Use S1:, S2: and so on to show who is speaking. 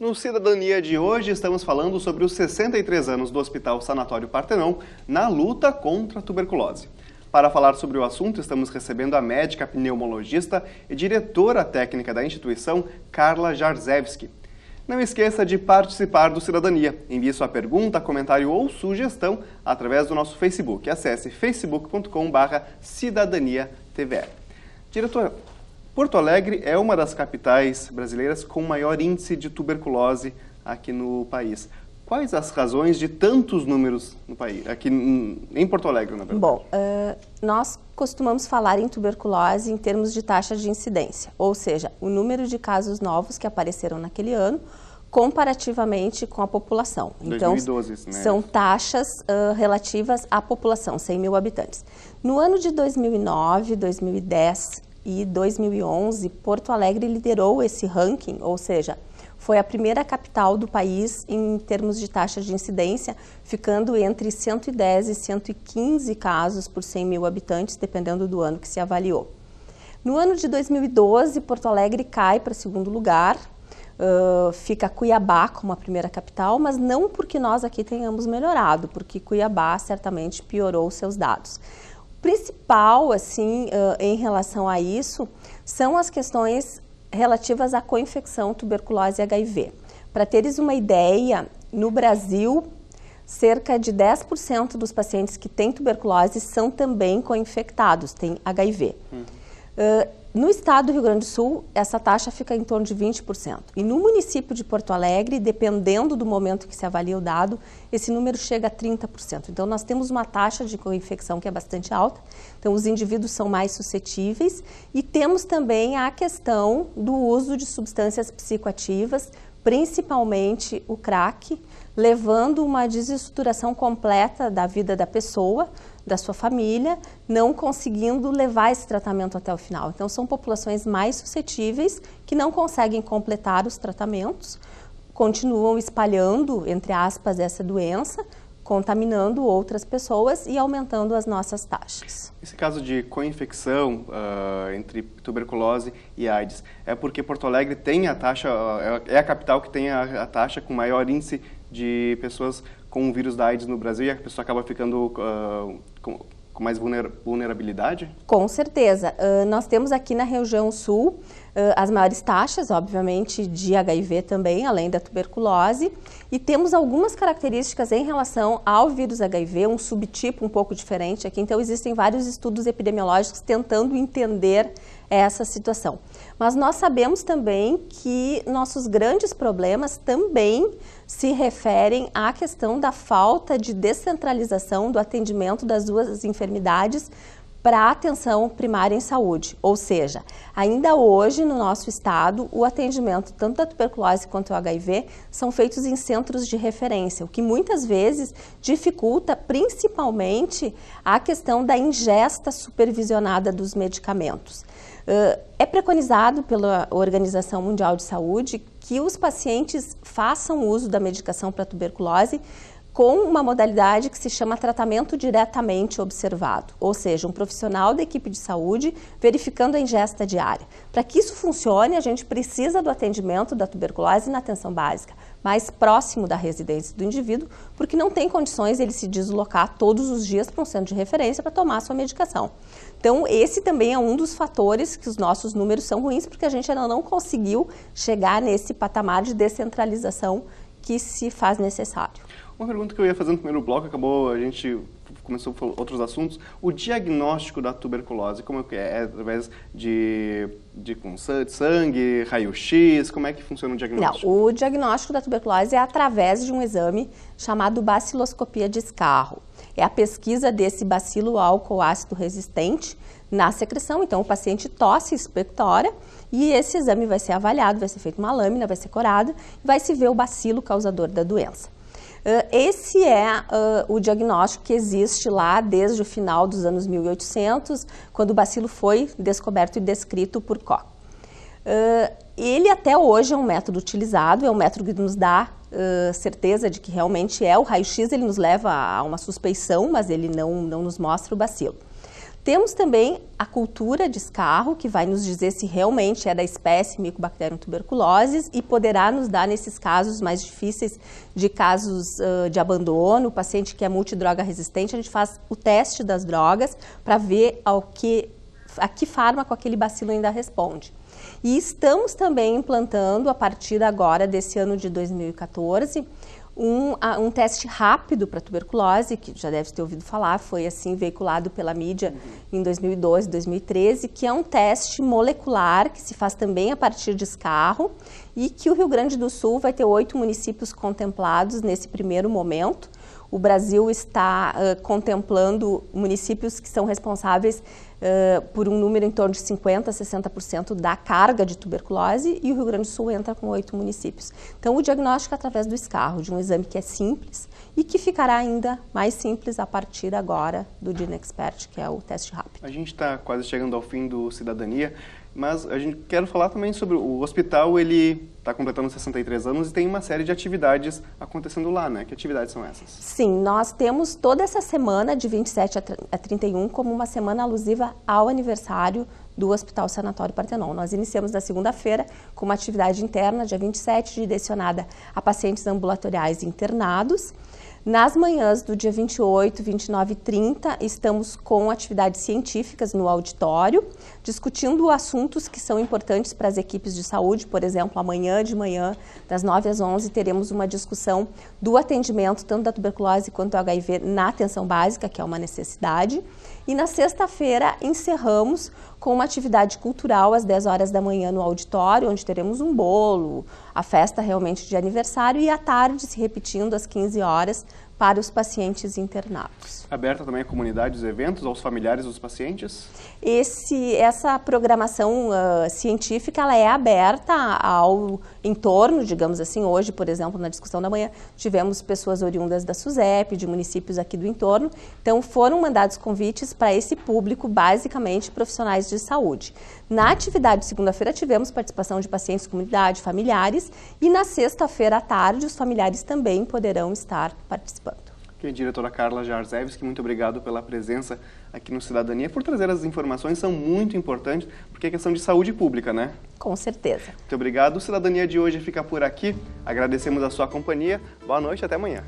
S1: No Cidadania de hoje, estamos falando sobre os 63 anos do Hospital Sanatório Partenon na luta contra a tuberculose. Para falar sobre o assunto, estamos recebendo a médica pneumologista e diretora técnica da instituição, Carla Jarzewski. Não esqueça de participar do Cidadania. Envie sua pergunta, comentário ou sugestão através do nosso Facebook. Acesse facebook.com.br cidadaniatvr. Diretora, Porto Alegre é uma das capitais brasileiras com maior índice de tuberculose aqui no país. Quais as razões de tantos números no país, aqui em Porto Alegre, na verdade? Bom,
S2: uh, nós costumamos falar em tuberculose em termos de taxa de incidência, ou seja, o número de casos novos que apareceram naquele ano comparativamente com a população. Então, 2012, né? são taxas uh, relativas à população, 100 mil habitantes. No ano de 2009, 2010 e 2011, Porto Alegre liderou esse ranking, ou seja, foi a primeira capital do país em termos de taxa de incidência, ficando entre 110 e 115 casos por 100 mil habitantes, dependendo do ano que se avaliou. No ano de 2012, Porto Alegre cai para segundo lugar, uh, fica Cuiabá como a primeira capital, mas não porque nós aqui tenhamos melhorado, porque Cuiabá certamente piorou seus dados principal, assim, uh, em relação a isso, são as questões relativas à coinfecção, tuberculose e HIV. Para teres uma ideia, no Brasil, cerca de 10% dos pacientes que têm tuberculose são também coinfectados, têm HIV. Uhum. Ah, no estado do Rio Grande do Sul, essa taxa fica em torno de 20%. E no município de Porto Alegre, dependendo do momento que se avalia o dado, esse número chega a 30%. Então, nós temos uma taxa de infecção que é bastante alta. Então, os indivíduos são mais suscetíveis. E temos também a questão do uso de substâncias psicoativas, principalmente o crack, levando uma desestruturação completa da vida da pessoa, da sua família, não conseguindo levar esse tratamento até o final. Então, são populações mais suscetíveis que não conseguem completar os tratamentos, continuam espalhando, entre aspas, essa doença, contaminando outras pessoas e aumentando as nossas taxas.
S1: Esse caso de coinfecção uh, entre tuberculose e AIDS é porque Porto Alegre tem a taxa, ah, é, é a capital que tem a, a taxa com maior índice de pessoas com o vírus da AIDS no Brasil e a pessoa acaba ficando uh, com, com, mais vulnerabilidade?
S2: Com certeza. Uh, nós temos aqui na região sul as maiores taxas, obviamente, de HIV também, além da tuberculose. E temos algumas características em relação ao vírus HIV, um subtipo um pouco diferente aqui. Então, existem vários estudos epidemiológicos tentando entender essa situação. Mas nós sabemos também que nossos grandes problemas também se referem à questão da falta de descentralização do atendimento das duas enfermidades para a atenção primária em saúde. Ou seja, ainda hoje no nosso estado, o atendimento tanto da tuberculose quanto do HIV são feitos em centros de referência, o que muitas vezes dificulta principalmente a questão da ingesta supervisionada dos medicamentos. É preconizado pela Organização Mundial de Saúde que os pacientes façam uso da medicação para tuberculose com uma modalidade que se chama tratamento diretamente observado, ou seja, um profissional da equipe de saúde verificando a ingesta diária. Para que isso funcione, a gente precisa do atendimento da tuberculose na atenção básica, mais próximo da residência do indivíduo, porque não tem condições ele se deslocar todos os dias para um centro de referência para tomar sua medicação. Então, esse também é um dos fatores que os nossos números são ruins, porque a gente ainda não conseguiu chegar nesse patamar de descentralização que se faz necessário. Uma pergunta
S1: que eu ia fazer no primeiro bloco, acabou, a gente começou por outros assuntos. O diagnóstico da tuberculose, como é que é? é através de, de sangue, raio-x, como é que funciona o diagnóstico?
S2: Não, o diagnóstico da tuberculose é através de um exame chamado baciloscopia de escarro. É a pesquisa desse bacilo álcool ácido resistente na secreção. Então, o paciente tosse, expectora, e esse exame vai ser avaliado, vai ser feito uma lâmina, vai ser corado, e vai se ver o bacilo causador da doença. Ah, esse é ah, o diagnóstico que existe lá desde o final dos anos 1800, quando o bacilo foi descoberto e descrito por Koch. Ah, ele até hoje é um método utilizado, é um método que nos dá Uh, certeza de que realmente é. O raio-x ele nos leva a uma suspeição, mas ele não, não nos mostra o bacilo. Temos também a cultura de escarro, que vai nos dizer se realmente é da espécie Mycobacterium tuberculosis e poderá nos dar, nesses casos mais difíceis, de casos uh, de abandono, o paciente que é multidroga resistente, a gente faz o teste das drogas para ver ao que, a que fármaco aquele bacilo ainda responde. E estamos também implantando, a partir agora desse ano de 2014, um, um teste rápido para tuberculose, que já deve ter ouvido falar, foi assim veiculado pela mídia uhum. em 2012, 2013, que é um teste molecular que se faz também a partir de escarro e que o Rio Grande do Sul vai ter oito municípios contemplados nesse primeiro momento. O Brasil está uh, contemplando municípios que são responsáveis por um número em torno de 50% a 60% da carga de tuberculose e o Rio Grande do Sul entra com oito municípios. Então, o diagnóstico é através do escarro, de um exame que é simples e que ficará ainda mais simples a partir agora do DINEXpert, que é o teste rápido.
S1: A gente está quase chegando ao fim do Cidadania, mas a gente quer falar também sobre o hospital, ele está completando 63 anos e tem uma série de atividades acontecendo lá, né? Que atividades são essas?
S2: Sim, nós temos toda essa semana, de 27 a 31, como uma semana alusiva ao aniversário do Hospital Sanatório Partenon. Nós iniciamos na segunda-feira com uma atividade interna, dia 27, direcionada a pacientes ambulatoriais internados. Nas manhãs do dia 28, 29 e 30, estamos com atividades científicas no auditório, discutindo assuntos que são importantes para as equipes de saúde. Por exemplo, amanhã de manhã, das 9 às 11, teremos uma discussão do atendimento, tanto da tuberculose quanto do HIV, na atenção básica, que é uma necessidade. E na sexta-feira encerramos com uma atividade cultural às 10 horas da manhã no auditório, onde teremos um bolo, a festa realmente de aniversário e à tarde, se repetindo às 15 horas, para os pacientes internados.
S1: Aberta também a comunidade os eventos aos familiares dos pacientes?
S2: Esse, essa programação uh, científica ela é aberta ao entorno, digamos assim. Hoje, por exemplo, na discussão da manhã, tivemos pessoas oriundas da SUSEP, de municípios aqui do entorno. Então, foram mandados convites para esse público, basicamente profissionais de saúde. Na atividade de segunda-feira, tivemos participação de pacientes, comunidade, familiares. E na sexta-feira à tarde, os familiares também poderão estar participando
S1: que é a diretora Carla Jarzewski. Muito obrigado pela presença aqui no Cidadania, por trazer as informações, são muito importantes, porque é questão de saúde pública, né? Com certeza. Muito obrigado. O Cidadania de hoje fica por aqui. Agradecemos a sua companhia. Boa noite, até amanhã.